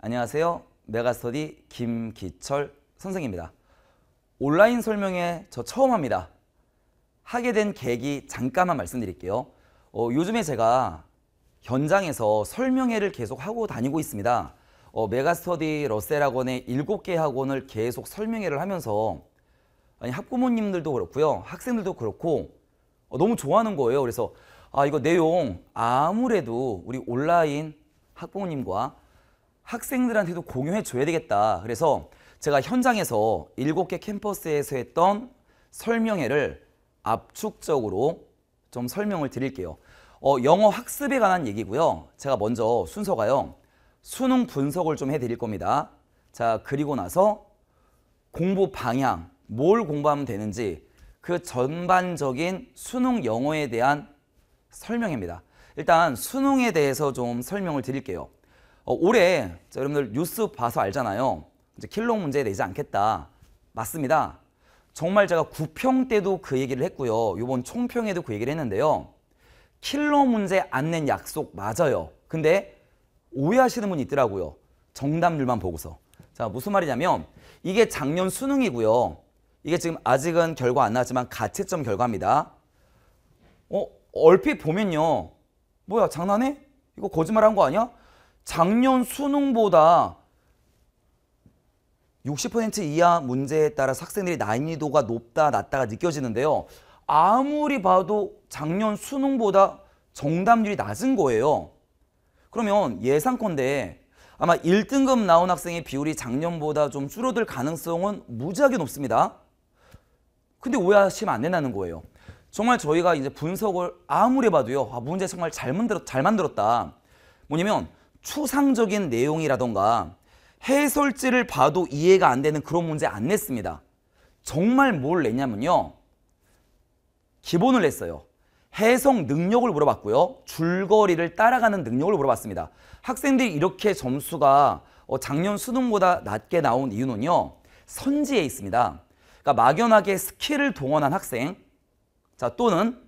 안녕하세요. 메가스터디 김기철 선생입니다. 온라인 설명회 저 처음 합니다. 하게 된 계기 잠깐만 말씀드릴게요. 어, 요즘에 제가 현장에서 설명회를 계속 하고 다니고 있습니다. 어, 메가스터디 러셀 학원의 7개 학원을 계속 설명회를 하면서 아니, 학부모님들도 그렇고요. 학생들도 그렇고 어, 너무 좋아하는 거예요. 그래서 아 이거 내용 아무래도 우리 온라인 학부모님과 학생들한테도 공유해 줘야 되겠다. 그래서 제가 현장에서 일곱 개 캠퍼스에서 했던 설명회를 압축적으로 좀 설명을 드릴게요. 어, 영어 학습에 관한 얘기고요. 제가 먼저 순서가요. 수능 분석을 좀 해드릴 겁니다. 자, 그리고 나서 공부 방향, 뭘 공부하면 되는지 그 전반적인 수능 영어에 대한 설명입니다. 일단 수능에 대해서 좀 설명을 드릴게요. 어, 올해 여러분들 뉴스 봐서 알잖아요. 이제 킬롱 문제 내지 않겠다. 맞습니다. 정말 제가 구평 때도 그 얘기를 했고요. 이번 총평에도 그 얘기를 했는데요. 킬러 문제 안 낸 약속 맞아요. 근데 오해하시는 분이 있더라고요. 정답률만 보고서. 자 무슨 말이냐면 이게 작년 수능이고요. 이게 지금 아직은 결과 안 나왔지만 가채점 결과입니다. 어 얼핏 보면요. 뭐야 장난해? 이거 거짓말한 거 아니야? 작년 수능보다 60% 이하 문제에 따라 학생들이 난이도가 높다 낮다가 느껴지는데요. 아무리 봐도 작년 수능보다 정답률이 낮은 거예요. 그러면 예상컨대 아마 1등급 나온 학생의 비율이 작년보다 좀 줄어들 가능성은 무지하게 높습니다. 근데 오해하시면 안 된다는 거예요. 정말 저희가 이제 분석을 아무리 봐도요. 아, 문제 정말 잘, 만들었, 잘 만들었다. 뭐냐면 추상적인 내용이라던가 해설지를 봐도 이해가 안 되는 그런 문제 안 냈습니다. 정말 뭘 냈냐면요. 기본을 냈어요. 해석 능력을 물어봤고요. 줄거리를 따라가는 능력을 물어봤습니다. 학생들이 이렇게 점수가 어, 작년 수능보다 낮게 나온 이유는요. 선지에 있습니다. 그러니까 막연하게 스킬을 동원한 학생 자 또는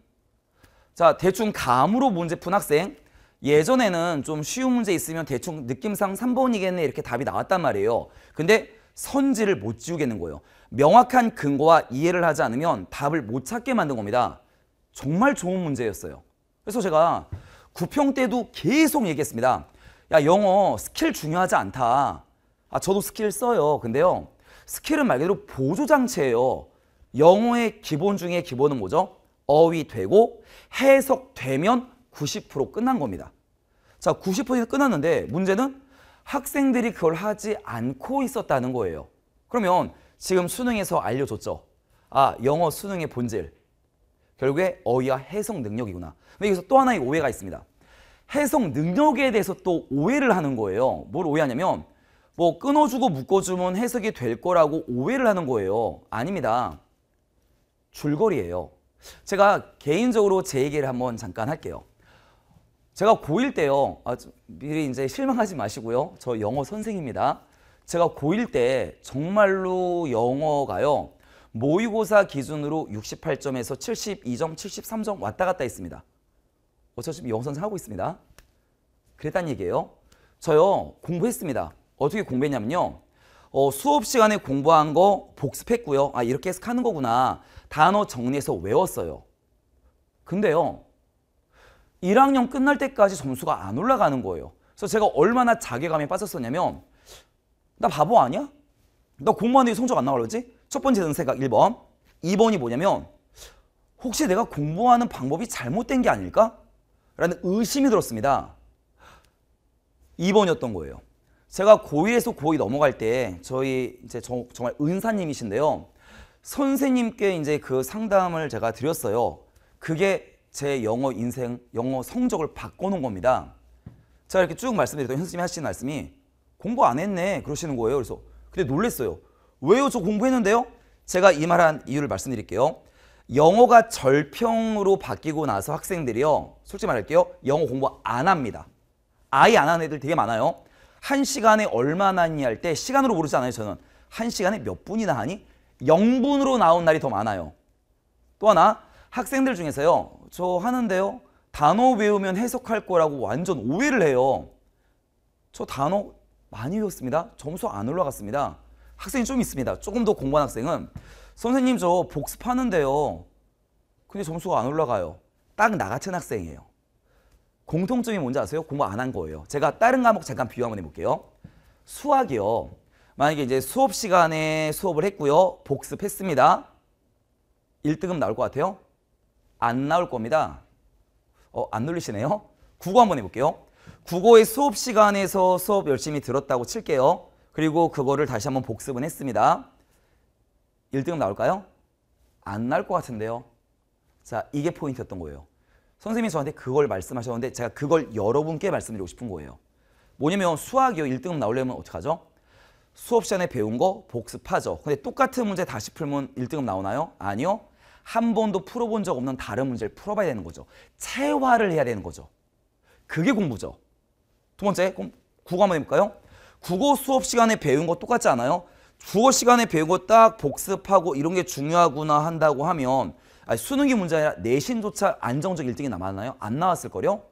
자 대충 감으로 문제 푼 학생 예전에는 좀 쉬운 문제 있으면 대충 느낌상 3번이겠네 이렇게 답이 나왔단 말이에요. 근데 선지를 못 지우겠는 거예요. 명확한 근거와 이해를 하지 않으면 답을 못 찾게 만든 겁니다. 정말 좋은 문제였어요. 그래서 제가 구평 때도 계속 얘기했습니다. 야 영어 스킬 중요하지 않다. 아 저도 스킬 써요. 근데요 스킬은 말 그대로 보조장치예요. 영어의 기본 중에 기본은 뭐죠? 어휘 되고 해석되면 90% 끝난 겁니다. 자, 90% 끝났는데 문제는 학생들이 그걸 하지 않고 있었다는 거예요. 그러면 지금 수능에서 알려줬죠. 아, 영어 수능의 본질. 결국에 어휘와 해석 능력이구나. 근데 여기서 또 하나의 오해가 있습니다. 해석 능력에 대해서 또 오해를 하는 거예요. 뭘 오해하냐면 뭐 끊어주고 묶어주면 해석이 될 거라고 오해를 하는 거예요. 아닙니다. 줄거리예요. 제가 개인적으로 제 얘기를 한번 잠깐 할게요. 제가 고1 때요. 아, 미리 이제 실망하지 마시고요. 저 영어 선생입니다. 제가 고1 때 정말로 영어가요. 모의고사 기준으로 68점에서 72점, 73점 왔다 갔다 했습니다. 어차피 지금 영어 선생 하고 있습니다. 그랬단 얘기예요. 저요 공부했습니다. 어떻게 공부했냐면요. 어, 수업 시간에 공부한 거 복습했고요. 아 이렇게 해서 하는 거구나. 단어 정리해서 외웠어요. 근데요. 1학년 끝날 때까지 점수가 안 올라가는 거예요. 그래서 제가 얼마나 자괴감에 빠졌었냐면 나 바보 아니야? 나 공부하는 데 성적 안나그러지첫 번째 생각 1번. 2번이 뭐냐면 혹시 내가 공부하는 방법이 잘못된 게 아닐까? 라는 의심이 들었습니다. 2번이었던 거예요. 제가 고1에서 고2 넘어갈 때 저희 이제 저, 정말 은사님이신데요. 선생님께 이제 그 상담을 제가 드렸어요. 그게 제 영어 인생, 영어 성적을 바꿔놓은 겁니다. 제가 이렇게 쭉 말씀드렸던 현수님이 하시는 말씀이 공부 안 했네 그러시는 거예요. 그래서 근데 놀랬어요. 왜요? 저 공부했는데요? 제가 이 말한 이유를 말씀드릴게요. 영어가 절평으로 바뀌고 나서 학생들이요. 솔직히 말할게요. 영어 공부 안 합니다. 아예 안 하는 애들 되게 많아요. 한 시간에 얼마나 하니 할 때 시간으로 모르지 않아요. 저는 한 시간에 몇 분이나 하니? 영분으로 나온 날이 더 많아요. 또 하나 학생들 중에서요. 저 하는데요. 단어 외우면 해석할 거라고 완전 오해를 해요. 저 단어 많이 외웠습니다. 점수 안 올라갔습니다. 학생이 좀 있습니다. 조금 더 공부한 학생은 선생님 저 복습하는데요. 근데 점수가 안 올라가요. 딱 나같은 학생이에요. 공통점이 뭔지 아세요? 공부 안 한 거예요. 제가 다른 과목 잠깐 비유 한번 해볼게요. 수학이요. 만약에 이제 수업 시간에 수업을 했고요. 복습했습니다. 1등급 나올 것 같아요. 안 나올 겁니다. 어, 안눌리시네요 국어 한번 해볼게요. 국어의 수업 시간에서 수업 열심히 들었다고 칠게요. 그리고 그거를 다시 한번 복습은 했습니다. 1등 나올까요? 안 나올 것 같은데요. 자, 이게 포인트였던 거예요. 선생님이 저한테 그걸 말씀하셨는데 제가 그걸 여러분께 말씀드리고 싶은 거예요. 뭐냐면 수학이요. 1등 나오려면 어떡하죠? 수업 시간에 배운 거 복습하죠. 근데 똑같은 문제 다시 풀면 1등 나오나요? 아니요. 한 번도 풀어본 적 없는 다른 문제를 풀어봐야 되는 거죠. 체화를 해야 되는 거죠. 그게 공부죠. 두 번째, 그럼 국어 한번 해볼까요? 국어 수업 시간에 배운 거 똑같지 않아요? 국어 시간에 배운 거 딱 복습하고 이런 게 중요하구나 한다고 하면 아니, 수능이 문제 아니라 내신조차 안정적 1등이 남았나요? 안 나왔을걸요?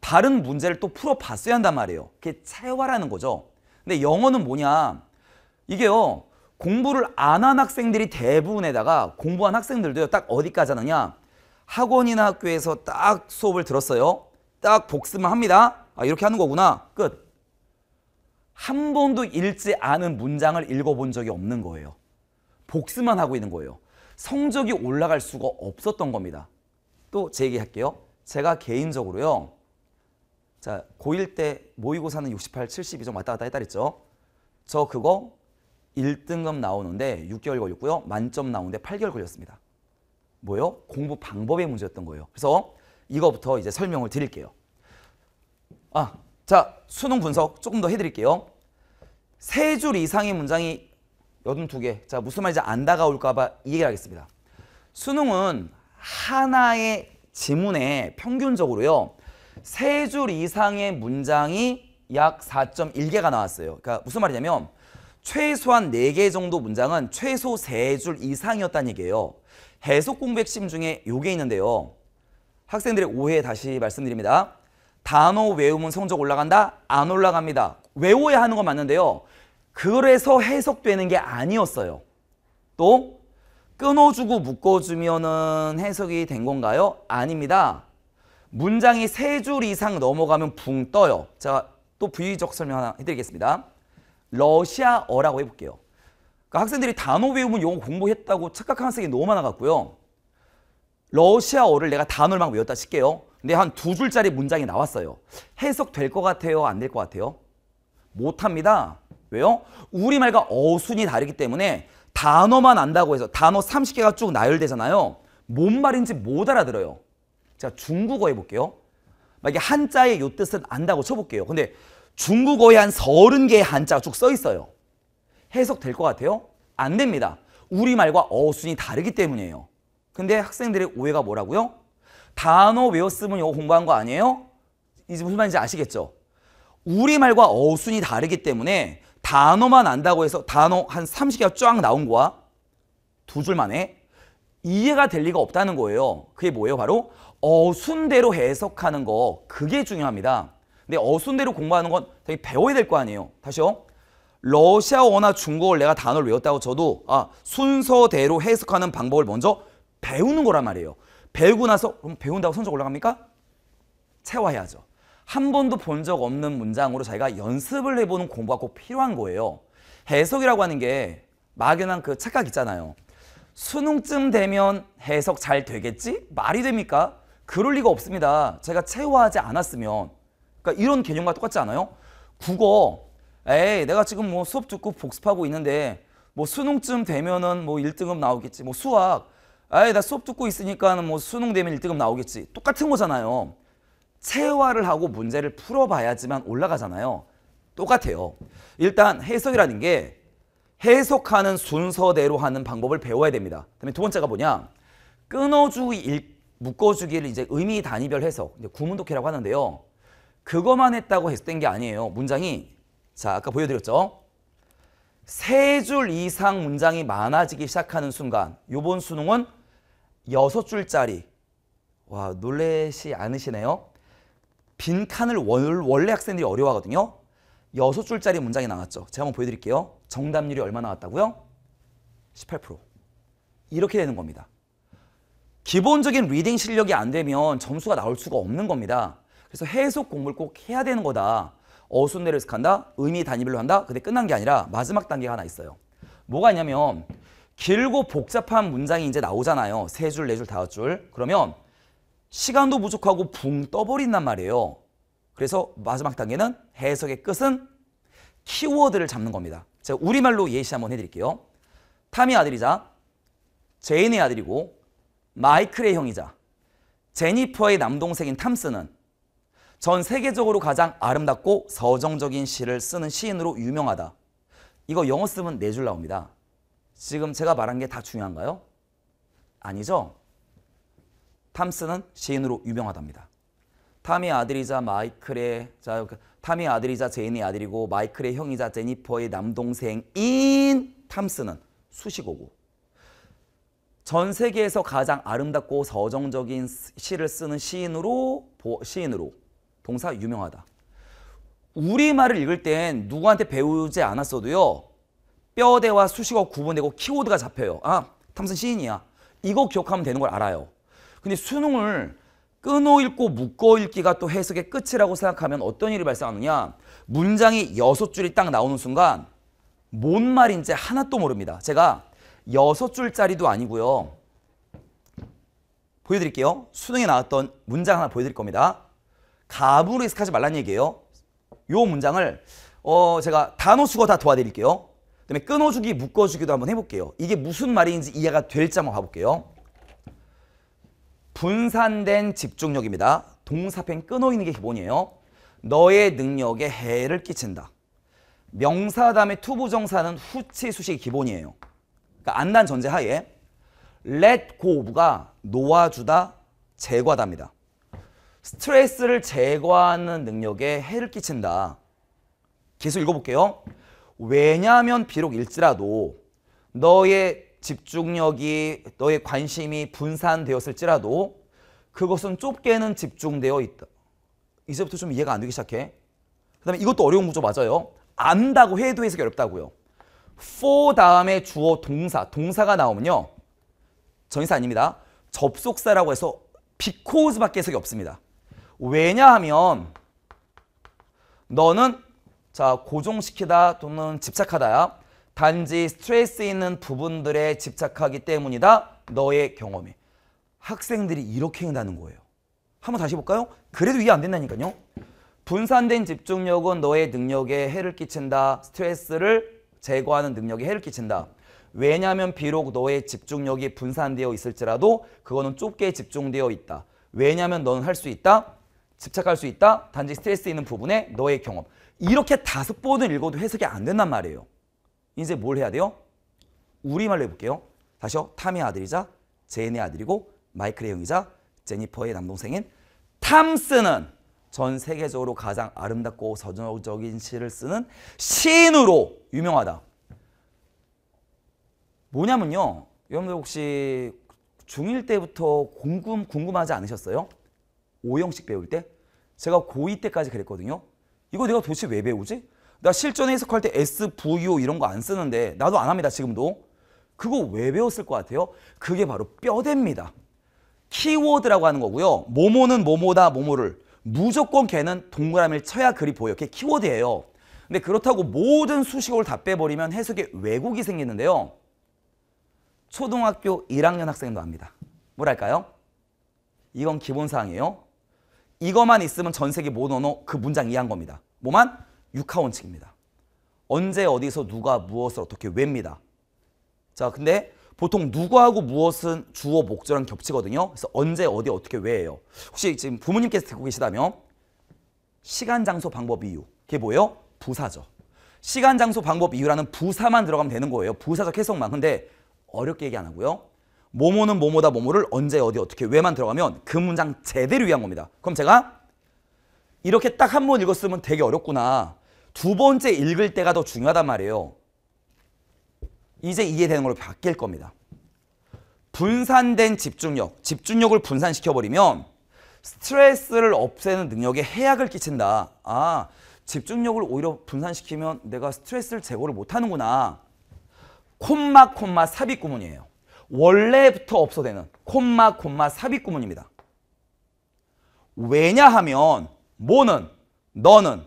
다른 문제를 또 풀어봤어야 한단 말이에요. 그게 체화라는 거죠. 근데 영어는 뭐냐? 이게요. 공부를 안 한 학생들이 대부분에다가 공부한 학생들도요. 딱 어디까지 하느냐. 학원이나 학교에서 딱 수업을 들었어요. 딱복습만 합니다. 아, 이렇게 하는 거구나. 끝. 한 번도 읽지 않은 문장을 읽어본 적이 없는 거예요. 복습만 하고 있는 거예요. 성적이 올라갈 수가 없었던 겁니다. 또 제 얘기할게요. 제가 개인적으로요. 자, 고1 때 모의고사는 68, 7 2 좀 왔다 갔다 했다 그랬죠. 저 그거 1등급 나오는데 6개월 걸렸고요. 만점 나오는데 8개월 걸렸습니다. 뭐요? 공부 방법의 문제였던 거예요. 그래서 이거부터 이제 설명을 드릴게요. 아, 자, 수능 분석 조금 더 해드릴게요. 세 줄 이상의 문장이 82개. 자, 무슨 말인지 안 다가올까 봐 얘기를 하겠습니다. 수능은 하나의 지문에 평균적으로요. 세 줄 이상의 문장이 약 4.1개가 나왔어요. 그러니까 무슨 말이냐면 최소한 4개 정도 문장은 최소 3줄 이상이었다는 얘기예요. 해석 공백심 중에 요게 있는데요. 학생들의 오해 다시 말씀드립니다. 단어 외우면 성적 올라간다? 안 올라갑니다. 외워야 하는 건 맞는데요. 그래서 해석되는 게 아니었어요. 또 끊어주고 묶어주면 해석이 된 건가요? 아닙니다. 문장이 세 줄 이상 넘어가면 붕 떠요. 제가 또 부의적 설명 하나 해드리겠습니다. 러시아어라고 해볼게요. 그러니까 학생들이 단어 외우면 영어 공부했다고 착각하는 학생이 너무 많아갖고요. 러시아어를 내가 단어를 막 외웠다 칠게요. 근데 한 두 줄짜리 문장이 나왔어요. 해석될 것 같아요? 안 될 것 같아요? 못합니다. 왜요? 우리말과 어순이 다르기 때문에 단어만 안다고 해서 단어 30개가 쭉 나열되잖아요. 뭔 말인지 못 알아들어요. 자 중국어 해볼게요. 만약에 한자의 요 뜻은 안다고 쳐볼게요. 근데 중국어에 한 서른 개의 한자가 쭉 써 있어요. 해석될 것 같아요? 안 됩니다. 우리말과 어순이 다르기 때문이에요. 근데 학생들의 오해가 뭐라고요? 단어 외웠으면 이거 공부한 거 아니에요? 이제 무슨 말인지 아시겠죠? 우리말과 어순이 다르기 때문에 단어만 안다고 해서 단어 한 30개가 쫙 나온 거와 두 줄만에 이해가 될 리가 없다는 거예요. 그게 뭐예요? 바로 어순대로 해석하는 거. 그게 중요합니다. 근데 어순대로 공부하는 건 되게 배워야 될 거 아니에요. 다시요. 러시아어나 중국어를 내가 단어를 외웠다고 저도 아 순서대로 해석하는 방법을 먼저 배우는 거란 말이에요. 배우고 나서 그럼 배운다고 성적 올라갑니까? 채해야죠한 번도 본 적 없는 문장으로 자기가 연습을 해보는 공부가 꼭 필요한 거예요. 해석이라고 하는 게 막연한 그 착각 있잖아요. 수능쯤 되면 해석 잘 되겠지? 말이 됩니까? 그럴 리가 없습니다. 제가 채화하지 않았으면 그러니까 이런 개념과 똑같지 않아요? 국어, 에이 내가 지금 뭐 수업 듣고 복습하고 있는데 뭐 수능쯤 되면은 뭐 1등급 나오겠지. 뭐 수학, 에이 나 수업 듣고 있으니까 뭐 수능 되면 1등급 나오겠지. 똑같은 거잖아요. 체화를 하고 문제를 풀어봐야지만 올라가잖아요. 똑같아요. 일단 해석이라는 게 해석하는 순서대로 하는 방법을 배워야 됩니다. 그다음에 두 번째가 뭐냐? 끊어주기, 묶어주기를 이제 의미 단위별 해석, 이제 구문독해라고 하는데요. 그것만 했다고 해석된 게 아니에요. 문장이 자 아까 보여드렸죠. 세 줄 이상 문장이 많아지기 시작하는 순간 요번 수능은 여섯 줄짜리 와 놀래시 않으시네요. 빈 칸을 월, 원래 학생들이 어려워하거든요. 여섯 줄짜리 문장이 나왔죠. 제가 한번 보여드릴게요. 정답률이 얼마 나왔다고요? 18% 이렇게 되는 겁니다. 기본적인 리딩 실력이 안 되면 점수가 나올 수가 없는 겁니다. 그래서 해석 공부를 꼭 해야 되는 거다. 어순대를습한다 의미 단위별로 한다. 근데 끝난 게 아니라 마지막 단계가 하나 있어요. 뭐가 있냐면 길고 복잡한 문장이 이제 나오잖아요. 세 줄, 네 줄, 다섯 줄. 그러면 시간도 부족하고 붕 떠버린단 말이에요. 그래서 마지막 단계는 해석의 끝은 키워드를 잡는 겁니다. 제가 우리말로 예시 한번 해드릴게요. 탐이 아들이자 제인의 아들이고 마이클의 형이자 제니퍼의 남동생인 탐스는 전 세계적으로 가장 아름답고 서정적인 시를 쓰는 시인으로 유명하다. 이거 영어 쓰면 네줄 나옵니다. 지금 제가 말한 게 다 중요한가요? 아니죠. 탐스는 시인으로 유명하답니다. 탐의 아들이자 마이클의 자 탐의 그 아들이자 제인의 아들이고 마이클의 형이자 제니퍼의 남동생인 탐스는 수식어고 전 세계에서 가장 아름답고 서정적인 시를 쓰는 시인으로 시인으로 동사 유명하다. 우리말을 읽을 땐 누구한테 배우지 않았어도요. 뼈대와 수식어 구분되고 키워드가 잡혀요. 아, 탐슨 시인이야. 이거 기억하면 되는 걸 알아요. 근데 수능을 끊어 읽고 묶어 읽기가 또 해석의 끝이라고 생각하면 어떤 일이 발생하느냐. 문장이 여섯 줄이 딱 나오는 순간 뭔 말인지 하나도 모릅니다. 제가 여섯 줄짜리도 아니고요. 보여드릴게요. 수능에 나왔던 문장 하나 보여드릴 겁니다. 가부로 해석하지 말란 얘기예요. 요 문장을 어 제가 단어 수거 다 도와드릴게요. 그다음에 끊어주기, 묶어주기도 한번 해볼게요. 이게 무슨 말인지 이해가 될지 한번 봐볼게요. 분산된 집중력입니다. 동사펜 끊어 있는 게 기본이에요. 너의 능력에 해를 끼친다. 명사 다음에 투부정사는 후치 수식이 기본이에요. 그러니까 안단 전제하에 let go가 놓아주다, 제거하답니다. 스트레스를 제거하는 능력에 해를 끼친다. 계속 읽어볼게요. 왜냐하면 비록 일지라도 너의 집중력이 너의 관심이 분산되었을지라도 그것은 좁게는 집중되어 있다. 이제부터 좀 이해가 안 되기 시작해. 그 다음에 이것도 어려운 구조 맞아요. 안다고 해도 해석이 어렵다고요. for 다음에 주어 동사, 동사가 나오면요. 전사 아닙니다. 접속사라고 해서 because밖에 해석이 없습니다. 왜냐하면 너는 자 고정시키다 또는 집착하다야. 단지 스트레스 있는 부분들에 집착하기 때문이다. 너의 경험이. 학생들이 이렇게 한다는 거예요. 한번 다시 볼까요? 그래도 이해 안 된다니까요. 분산된 집중력은 너의 능력에 해를 끼친다. 스트레스를 제거하는 능력에 해를 끼친다. 왜냐하면 비록 너의 집중력이 분산되어 있을지라도 그거는 좁게 집중되어 있다. 왜냐하면 너는 할 수 있다. 집착할 수 있다. 단지 스트레스 있는 부분에 너의 경험. 이렇게 다섯 번을 읽어도 해석이 안 된단 말이에요. 이제 뭘 해야 돼요? 우리말로 해볼게요. 다시요. 탐의 아들이자 제인의 아들이고 마이클의 형이자 제니퍼의 남동생인 탐스는 전 세계적으로 가장 아름답고 서정적인 시를 쓰는 시인으로 유명하다. 뭐냐면요. 여러분들 혹시 중1 때부터 궁금, 궁금하지 않으셨어요? 오형식 배울 때 제가 고2 때까지 그랬거든요. 이거 내가 도대체 왜 배우지? 나 실전 해석할 때 S, V, O 이런 거 안 쓰는데 나도 안 합니다. 지금도. 그거 왜 배웠을 것 같아요? 그게 바로 뼈대입니다. 키워드라고 하는 거고요. 모모는 모모다 모모를 무조건 걔는 동그라미를 쳐야 글이 보여. 그게 키워드예요. 근데 그렇다고 모든 수식어를 다 빼버리면 해석에 왜곡이 생기는데요. 초등학교 1학년 학생도 합니다. 뭐랄까요? 이건 기본 사항이에요. 이것만 있으면 전 세계 모든 뭐 언어 그 문장 이해한 겁니다. 뭐만? 육하 원칙입니다. 언제 어디서 누가 무엇을 어떻게 왜입니다. 자 근데 보통 누구하고 무엇은 주어 목적랑 겹치거든요. 그래서 언제 어디 어떻게 왜예요. 혹시 지금 부모님께서 듣고 계시다면 시간 장소 방법 이유 그게 뭐예요? 부사죠. 시간 장소 방법 이유라는 부사만 들어가면 되는 거예요. 부사적 해석만. 근데 어렵게 얘기 안 하고요. 모모는 모모다 모모를 언제 어디 어떻게 왜만 들어가면 그 문장 제대로 위한 겁니다. 그럼 제가 이렇게 딱 한 번 읽었으면 되게 어렵구나. 두 번째 읽을 때가 더 중요하단 말이에요. 이제 이해되는 걸로 바뀔 겁니다. 분산된 집중력, 집중력을 분산시켜버리면 스트레스를 없애는 능력에 해악을 끼친다. 아, 집중력을 오히려 분산시키면 내가 스트레스를 제거를 못하는구나. 콤마 콤마 삽입 구문이에요. 원래부터 없어되는 콤마 콤마 삽입 구문입니다. 왜냐하면 뭐는 너는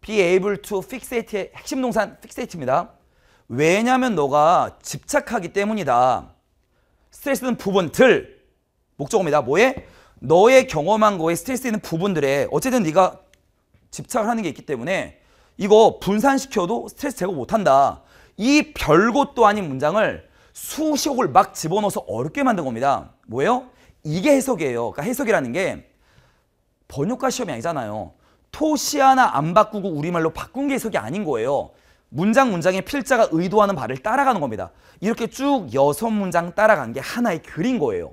be able to fixate의 핵심 동산 fixate입니다. 왜냐하면 너가 집착하기 때문이다. 스트레스 는 부분들 목적어입니다. 뭐에? 너의 경험한 거에 스트레스 있는 부분들에 어쨌든 네가 집착을 하는 게 있기 때문에 이거 분산시켜도 스트레스 제거 못한다. 이 별것도 아닌 문장을 수식을 막 집어넣어서 어렵게 만든 겁니다. 뭐예요? 이게 해석이에요. 그러니까 해석이라는 게 번역가 시험이 아니잖아요. 토시 하나 안 바꾸고 우리말로 바꾼 게 해석이 아닌 거예요. 문장 문장의 필자가 의도하는 바를 따라가는 겁니다. 이렇게 쭉 여섯 문장 따라간 게 하나의 글인 거예요.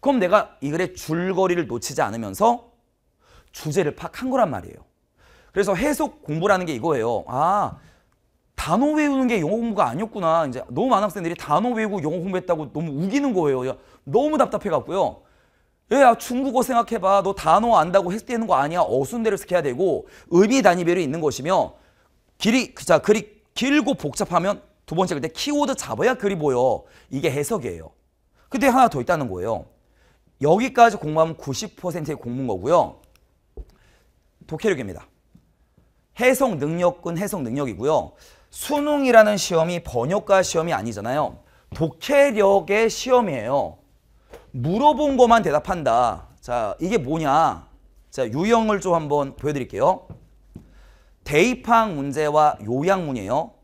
그럼 내가 이 글의 줄거리를 놓치지 않으면서 주제를 파악한 거란 말이에요. 그래서 해석 공부라는 게 이거예요. 아, 단어 외우는 게 영어 공부가 아니었구나. 이제 너무 많은 학생들이 단어 외우고 영어 공부했다고 너무 우기는 거예요. 너무 답답해갖고요. 야 중국어 생각해봐. 너 단어 안다고 해석되는 거 아니야. 어순대로 해석해야 되고 의미 단위별이 있는 것이며 길이 자 글이 길고 복잡하면 두 번째 그때 키워드 잡아야 글이 보여. 이게 해석이에요. 근데 하나 더 있다는 거예요. 여기까지 공부하면 90%의 공부인 거고요. 독해력입니다. 해석 능력은 해석 능력이고요. 수능이라는 시험이 번역가 시험이 아니잖아요. 독해력의 시험이에요. 물어본 것만 대답한다. 자, 이게 뭐냐? 자, 유형을 좀 한번 보여드릴게요. 대입항 문제와 요양문이에요.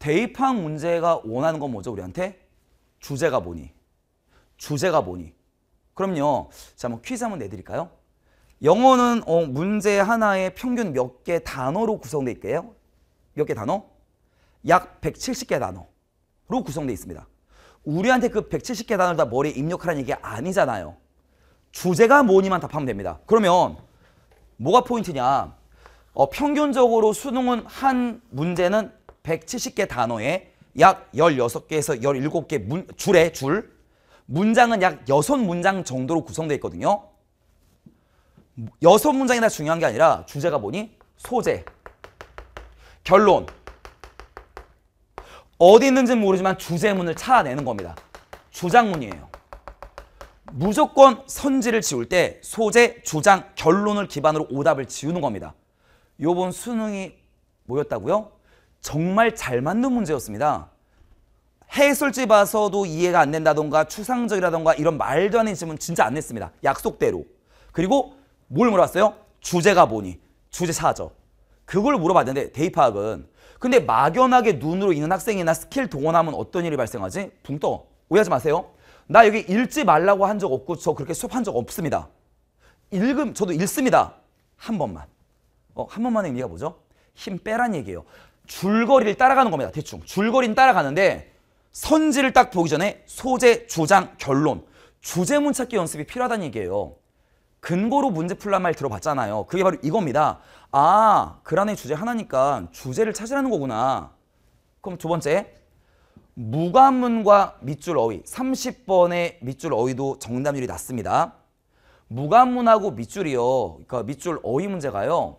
대입항 문제가 원하는 건 뭐죠, 우리한테? 주제가 뭐니? 주제가 뭐니? 그럼요. 자, 한번 퀴즈 한번 내드릴까요? 영어는 어, 문제 하나에 평균 몇 개 단어로 구성돼 있게요? 몇 개 단어? 약 170개 단어로 구성되어 있습니다. 우리한테 그 170개 단어를 다 머리에 입력하라는 얘기 아니잖아요. 주제가 뭐니만 답하면 됩니다. 그러면 뭐가 포인트냐. 어, 평균적으로 수능은 한 문제는 170개 단어에 약 16개에서 17개 문, 줄에 줄 문장은 약 6문장 정도로 구성되어 있거든요. 6문장이나 중요한 게 아니라 주제가 뭐니? 소재, 결론, 어디 있는지 모르지만 주제문을 찾아내는 겁니다. 주장문이에요. 무조건 선지를 지울 때 소재, 주장, 결론을 기반으로 오답을 지우는 겁니다. 요번 수능이 뭐였다고요? 정말 잘 맞는 문제였습니다. 해설지봐서도 이해가 안 된다던가 추상적이라던가 이런 말도 아닌 질문 진짜 안 냈습니다. 약속대로. 그리고 뭘 물어봤어요? 주제가 뭐니? 주제 찾아. 그걸 물어봤는데 대입학은 근데 막연하게 눈으로 있는 학생이나 스킬 동원하면 어떤 일이 발생하지? 붕 떠. 오해하지 마세요. 나 여기 읽지 말라고 한 적 없고 저 그렇게 수업한 적 없습니다. 읽음 저도 읽습니다. 한 번만. 어, 한 번만의 의미가 뭐죠? 힘 빼란 얘기예요. 줄거리를 따라가는 겁니다. 대충. 줄거리는 따라가는데 선지를 딱 보기 전에 소재, 주장, 결론, 주제문 찾기 연습이 필요하다는 얘기예요. 근거로 문제 풀란 말 들어봤잖아요. 그게 바로 이겁니다. 아, 그란의 주제 하나니까 주제를 찾으라는 거구나. 그럼 두 번째, 무관문과 밑줄 어휘, 30번의 밑줄 어휘도 정답률이 낮습니다. 무관문하고 밑줄이요. 그러니까 밑줄 어휘 문제가요.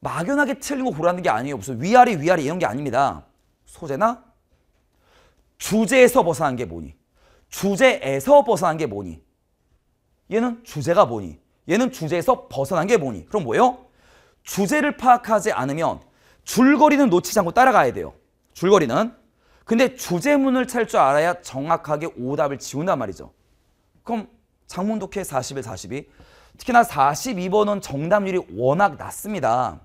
막연하게 틀린 거 보라는 게 아니에요. 무슨 위아래 위아래 이런 게 아닙니다. 소재나 주제에서 벗어난 게 뭐니? 주제에서 벗어난 게 뭐니? 얘는 주제가 뭐니? 얘는 주제에서 벗어난 게 뭐니? 그럼 뭐예요? 주제를 파악하지 않으면 줄거리는 놓치지 않고 따라가야 돼요. 줄거리는. 근데 주제문을 찰 줄 알아야 정확하게 오답을 지운단 말이죠. 그럼 장문독해 4 0에 42. 특히나 42번은 정답률이 워낙 낮습니다.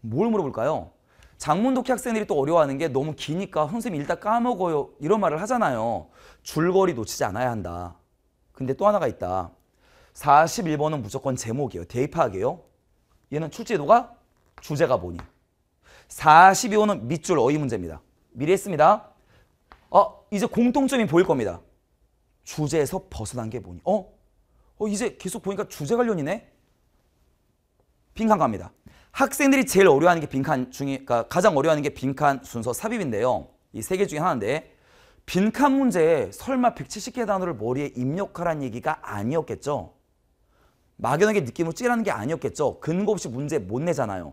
뭘 물어볼까요? 장문독해 학생들이 또 어려워하는 게 너무 기니까 선생님 일단 까먹어요. 이런 말을 하잖아요. 줄거리 놓치지 않아야 한다. 근데 또 하나가 있다. 41번은 무조건 제목이에요. 대입학이에요. 얘는 출제도가 주제가 뭐니. 42호는 밑줄 어휘 문제입니다. 미리 했습니다. 어, 이제 공통점이 보일 겁니다. 주제에서 벗어난 게 뭐니. 어? 어, 이제 계속 보니까 주제 관련이네. 빈칸 갑니다. 학생들이 제일 어려워하는 게 빈칸 중에 그러니까 가장 어려워하는 게 빈칸 순서 삽입인데요. 이 세 개 중에 하나인데 빈칸 문제에 설마 170개 단어를 머리에 입력하란 얘기가 아니었겠죠. 막연하게 느낌으로 찌라는 게 아니었겠죠. 근거 없이 문제 못 내잖아요.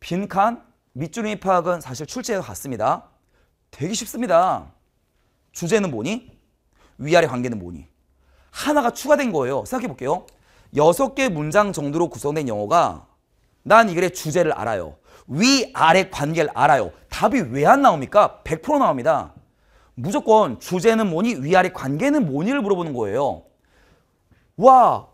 빈칸 밑줄이 파악은 사실 출제와 같습니다. 되게 쉽습니다. 주제는 뭐니? 위아래 관계는 뭐니? 하나가 추가된 거예요. 생각해 볼게요. 여섯 개 문장 정도로 구성된 영어가 난 이 글의 주제를 알아요. 위아래 관계를 알아요. 답이 왜 안 나옵니까? 100% 나옵니다. 무조건 주제는 뭐니 위아래 관계는 뭐니를 물어보는 거예요. 와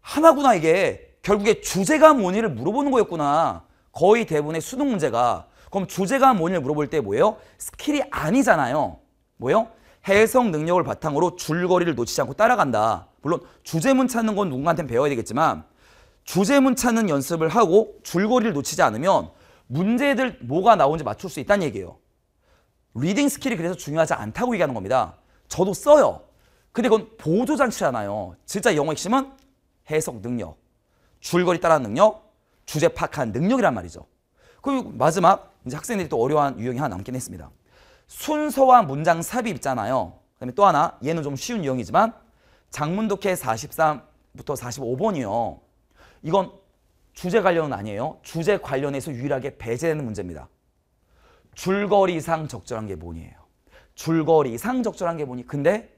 하나구나 이게 결국에 주제가 뭐니를 물어보는 거였구나. 거의 대부분의 수능 문제가 그럼 주제가 뭐니를 물어볼 때 뭐예요? 스킬이 아니잖아요. 뭐예요? 해석 능력을 바탕으로 줄거리를 놓치지 않고 따라간다. 물론 주제문 찾는 건 누군가한테 배워야 되겠지만 주제문 찾는 연습을 하고 줄거리를 놓치지 않으면 문제들 뭐가 나오는지 맞출 수 있다는 얘기예요. 리딩 스킬이 그래서 중요하지 않다고 얘기하는 겁니다. 저도 써요. 근데 그건 보조 장치잖아요. 진짜 영어 핵심은 해석 능력, 줄거리 따라 능력, 주제 파악한 능력이란 말이죠. 그리고 마지막 이제 학생들이 또 어려운 유형이 하나 남긴 했습니다. 순서와 문장 삽입 있잖아요. 그다음에 또 하나 얘는 좀 쉬운 유형이지만 장문독해 43부터 45번이요. 이건 주제 관련은 아니에요. 주제 관련해서 유일하게 배제되는 문제입니다. 줄거리상 적절한 게 뭐니에요. 줄거리상 적절한 게 뭐니. 근데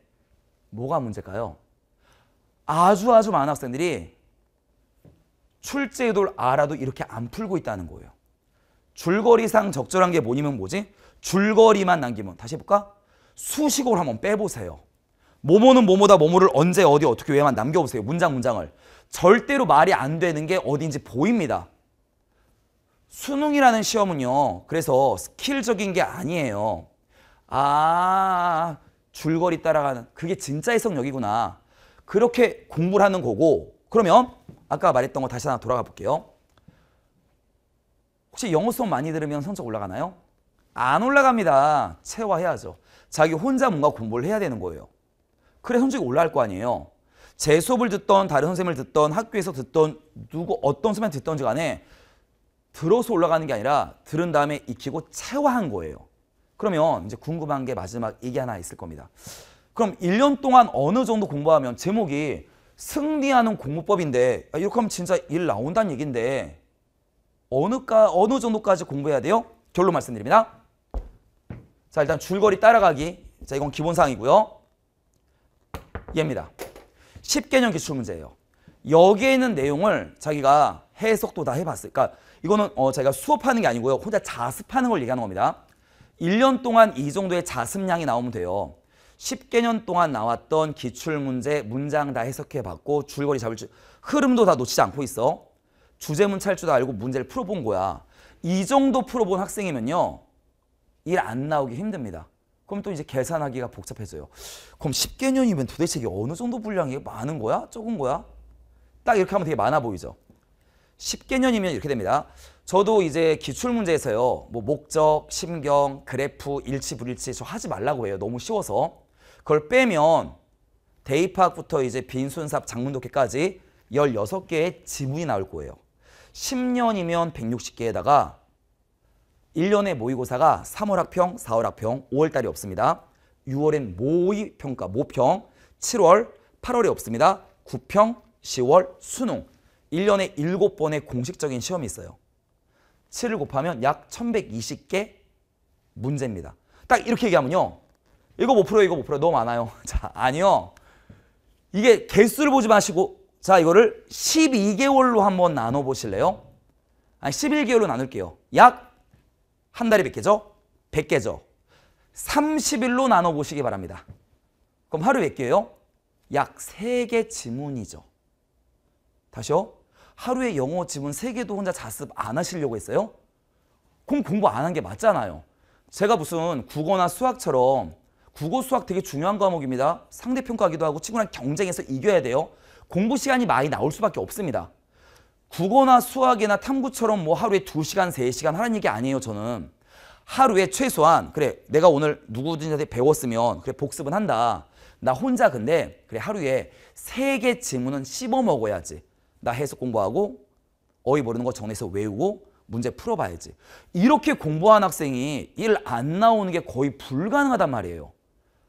뭐가 문제일까요? 아주 아주 많은 학생들이 출제도를 알아도 이렇게 안 풀고 있다는 거예요. 줄거리상 적절한 게 뭐니면 뭐지? 줄거리만 남기면 다시 해볼까? 수식어를 한번 빼보세요. 모모는 모모다 모모를 언제 어디 어떻게 왜만 남겨보세요. 문장 문장을. 절대로 말이 안 되는 게 어딘지 보입니다. 수능이라는 시험은요. 그래서 스킬적인 게 아니에요. 아, 줄거리 따라가는 그게 진짜 해석력이구나. 그렇게 공부를 하는 거고 그러면 아까 말했던 거 다시 하나 돌아가 볼게요. 혹시 영어 수업 많이 들으면 성적 올라가나요? 안 올라갑니다. 체화해야죠. 자기 혼자 뭔가 공부를 해야 되는 거예요. 그래 성적이 올라갈 거 아니에요. 제 수업을 듣던 다른 선생님을 듣던 학교에서 듣던 누구 어떤 선생님 듣던지 간에 들어서 올라가는 게 아니라 들은 다음에 익히고 체화한 거예요. 그러면 이제 궁금한 게 마지막 얘기 하나 있을 겁니다. 그럼 1년 동안 어느 정도 공부하면 제목이 승리하는 공부법인데 아, 이렇게 하면 진짜 일 나온다는 얘기인데 어느까, 어느 정도까지 공부해야 돼요? 결론 말씀드립니다. 자 일단 줄거리 따라가기 자 이건 기본사항이고요. 얘입니다. 10개년 기출문제예요. 여기에 있는 내용을 자기가 해석도 다 해봤어요. 그러니까 이거는 어, 자기가 수업하는 게 아니고요. 혼자 자습하는 걸 얘기하는 겁니다. 1년 동안 이 정도의 자습량이 나오면 돼요. 10개년 동안 나왔던 기출문제 문장 다 해석해봤고 줄거리 잡을 줄 흐름도 다 놓치지 않고 있어. 주제문 찰줄 알고 문제를 풀어본 거야. 이 정도 풀어본 학생이면요. 일 안 나오기 힘듭니다. 그럼 또 이제 계산하기가 복잡해져요. 그럼 10개년이면 도대체 이게 어느 정도 분량이 많은 거야? 적은 거야? 딱 이렇게 하면 되게 많아 보이죠. 10개년이면 이렇게 됩니다. 저도 이제 기출문제에서요. 뭐 목적, 심경, 그래프, 일치, 불일치 저 하지 말라고 해요. 너무 쉬워서. 그걸 빼면 대입학부터 이제 빈손삽 장문독해까지 16개의 지문이 나올 거예요. 10년이면 160개에다가 1년에 모의고사가 3월 학평, 4월 학평, 5월달이 없습니다. 6월엔 모의평가, 모평, 7월, 8월이 없습니다. 9평, 10월, 수능. 1년에 7번의 공식적인 시험이 있어요. 7을 곱하면 약 1120개 문제입니다. 딱 이렇게 얘기하면요. 이거 못 풀어요, 이거 못 풀어요. 너무 많아요. 자, 아니요. 이게 개수를 보지 마시고 자, 이거를 12개월로 한번 나눠 보실래요? 아니, 11개월로 나눌게요. 약한 달에 몇 개죠? 100개죠. 30일로 나눠보시기 바랍니다. 그럼 하루 에몇 개예요? 약 3개 지문이죠. 다시요. 하루에 영어 지문 3개도 혼자 자습 안 하시려고 했어요? 그럼 공부 안 한 게 맞잖아요. 제가 무슨 국어나 수학처럼 국어 수학 되게 중요한 과목입니다. 상대평가기도 하고 친구랑 경쟁해서 이겨야 돼요. 공부 시간이 많이 나올 수밖에 없습니다. 국어나 수학이나 탐구처럼 뭐 하루에 두시간세시간 하는 얘기 아니에요 저는. 하루에 최소한 그래 내가 오늘 누구든지 배웠으면 그래 복습은 한다. 나 혼자 근데 그래 하루에 세 개 질문은 씹어 먹어야지. 나 해석 공부하고 어휘 모르는 거 정해서 외우고 문제 풀어봐야지. 이렇게 공부한 학생이 일 안 나오는 게 거의 불가능하단 말이에요.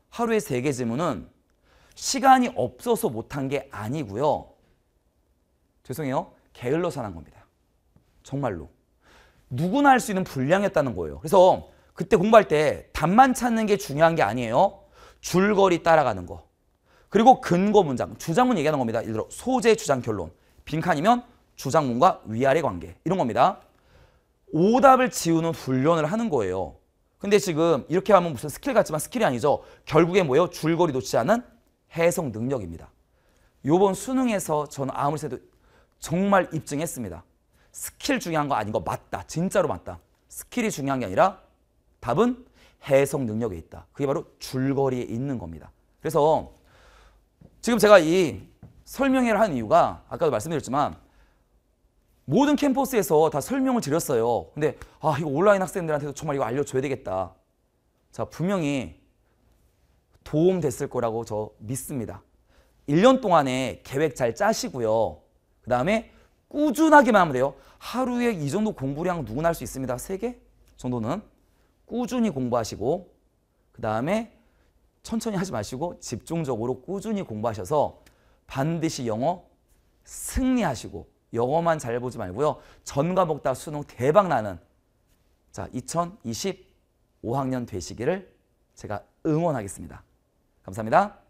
하루에 세 개 질문은 시간이 없어서 못한 게 아니고요. 죄송해요. 게을러 사는 겁니다. 정말로. 누구나 할 수 있는 분량이었다는 거예요. 그래서 그때 공부할 때 답만 찾는 게 중요한 게 아니에요. 줄거리 따라가는 거. 그리고 근거 문장, 주장문 얘기하는 겁니다. 예를 들어 소재, 주장, 결론. 빈칸이면 주장문과 위아래 관계. 이런 겁니다. 오답을 지우는 훈련을 하는 거예요. 근데 지금 이렇게 하면 무슨 스킬 같지만 스킬이 아니죠. 결국에 뭐예요? 줄거리 놓치지 않은 해석 능력입니다. 요번 수능에서 저는 아무리 해도 정말 입증했습니다. 스킬 중요한 거 아닌 거 맞다. 진짜로 맞다. 스킬이 중요한 게 아니라 답은 해석 능력에 있다. 그게 바로 줄거리에 있는 겁니다. 그래서 지금 제가 이 설명회를 한 이유가 아까도 말씀드렸지만 모든 캠퍼스에서 다 설명을 드렸어요. 근데 아 이거 온라인 학생들한테도 정말 이거 알려줘야 되겠다. 자 분명히 도움 됐을 거라고 저 믿습니다. 1년 동안에 계획 잘 짜시고요. 그 다음에 꾸준하게만 하면 돼요. 하루에 이 정도 공부량 누구나 할 수 있습니다. 세 개 정도는 꾸준히 공부하시고 그 다음에 천천히 하지 마시고 집중적으로 꾸준히 공부하셔서 반드시 영어 승리하시고 영어만 잘 보지 말고요. 전 과목 다 수능 대박 나는 자 2025학년 되시기를 제가 응원하겠습니다. 감사합니다.